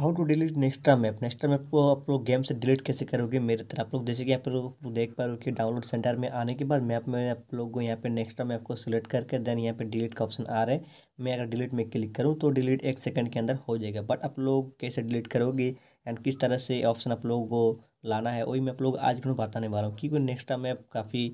how to delete nextra map nextra map को आप लोग गेम से डिलीट कैसे करोगे मेरे तरह आप लोग जैसे कि आप लोग देख पा रहे हो कि डाउनलोड सेंटर में आने के बाद मैप में आप लोग को यहाँ पे नेक्स्ट्रा मैप को सिलेक्ट करके देन यहाँ पे डिलीट का ऑप्शन आ रहा है मैं अगर डिलीट में क्लिक करूँ तो डिलीट एक सेकंड के अंदर हो जाएगा बट आप लोग कैसे डिलीट करोगे एंड किस तरह से ऑप्शन आप लोगों को लाना है वही मैं आप लोग आज क्यों बताने वाला हूँ क्योंकि नेक्स्ट्रा मैप काफ़ी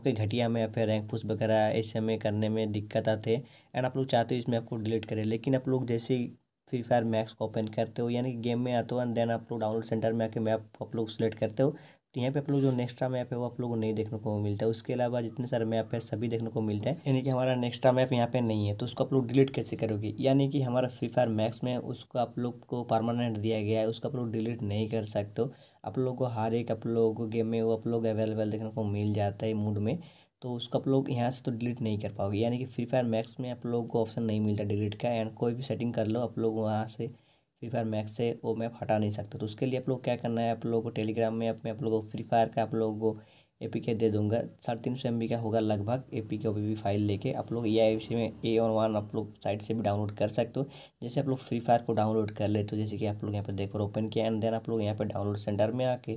ओके घटिया मैप है रैंक पुश वगैरह ऐसे में करने में दिक्कत आते हैं एंड आप लोग चाहते हो इसमें आपको डिलीट करें लेकिन आप लोग जैसे फ्री फायर मैक्स को ओपन करते हो यानी कि गेम में आते हो एंड देन आप लोग डाउनलोड सेंटर में आके मैप आप लोग सेलेक्ट करते हो तो यहाँ पे आप लोग जो नेक्स्ट्रा मैप है वो आप लोग को नहीं देखने को मिलता है उसके अलावा जितने सारे मैप है सभी देखने को मिलते हैं यानी कि हमारा नेक्स्ट्रा मैप यहाँ पे नहीं है तो उसको आप लोग डिलीट कैसे करोगे यानी कि हमारा फ्री फायर मैक्स में उसको आप लोग को परमानेंट दिया गया है उसको आप लोग डिलीट नहीं कर सकते हो आप लोग को हर एक आप लोग गेम में वो आप लोग अवेलेबल देखने को मिल जाता है मूड में तो उसको आप लोग यहाँ से तो डिलीट नहीं कर पाओगे यानी कि फ्री फायर मैक्स में आप लोग को ऑप्शन नहीं मिलता डिलीट का एंड कोई भी सेटिंग कर लो आप लोग वहाँ से फ्री फायर मैक्स से वो मैप हटा नहीं सकते तो उसके लिए आप लोग क्या करना है आप लोगों को टेलीग्राम में आप मैं आप लोग को फ्री फायर का आप लोगों को ए पी के दे दूंगा साढ़े तीन सौ एम बी का होगा लगभग ए पी के ओ पी फाइल लेके आप लोग ए आई में ए और वन आप लोग साइट से भी डाउनलोड कर सकते हो जैसे आप लोग फ्री फायर को डाउनलोड कर लेते हो जैसे कि आप लोग यहाँ पर देखो ओपन किया एंड देन आप लोग यहाँ पर डाउनलोड सेंटर में आके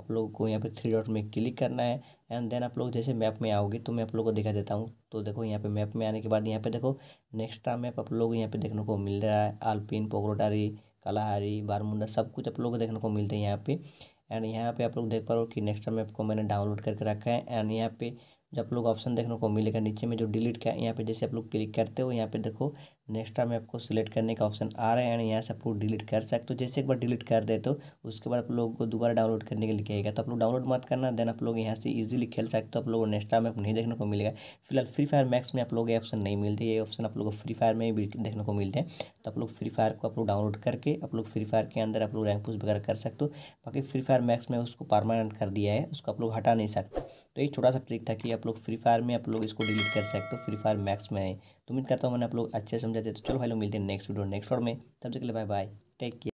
आप लोगों को यहाँ पर थ्री डॉट में क्लिक करना है एंड देन आप लोग जैसे मैप में आओगे तो मैं आप लोग को दिखा देता हूँ तो देखो यहाँ पे मैप में आने के बाद यहाँ पे देखो नेक्स्ट्रा मैप आप लोग यहाँ पे देखने को मिल रहा है आलपिन पोगरोटारी कालाहारी बारमुंडा सब कुछ आप लोग को देखने को मिलते हैं यहाँ पे एंड यहाँ पे आप लोग देख पा रहे हो कि नेक्स्ट्रा मैप को मैंने डाउनलोड करके रखा है एंड यहाँ पे जब आप लोग ऑप्शन देखने को मिलेगा नीचे में जो डिलीट का यहाँ पे जैसे आप लोग क्लिक करते हो यहाँ पे देखो नेक्स्ट टाइम आपको सिलेक्ट करने का ऑप्शन आ रहा है एंड यहाँ से आप लोग डिलीट कर सकते हो जैसे एक बार डिलीट कर दे तो उसके बाद आप लोगों को दोबारा डाउनलोड करने के लिए कहेगा तो आप लोग डाउनलोड मत करना देन आप लोग यहाँ से इजीली खेल सकते हो आप लोगों को नेक्स्ट टाइम आपको नहीं देखने को मिलेगा फिलहाल फ्री फायर मैक्स में आप लोग ये ऑप्शन नहीं मिलते ये ऑप्शन आप लोग को फ्री फायर में भी देखने को मिलते हैं तो आप लोग फ्री फायर को आप लोग डाउनलोड करके आप लोग फ्री फायर के अंदर आप लोग रैंक पुस्ट वगैरह कर सकते हो बाकी फ्री फायर मैक्स में उसको परमानेंट कर दिया है उसको आप लोग हटा नहीं सकते तो ये छोटा सा ट्रिक था कि आप लोग फ्री फायर में आप लोग इसको डिलीट कर सकते हो फ्री फायर मैक्स में है उम्मीद करता हूँ मैंने आप लोग अच्छे समझाते तो चलो भाई लोग मिलते हैं नेक्स्ट वीडियो नेक्स्ट और में तब तक के लिए बाय बाय टेक केयर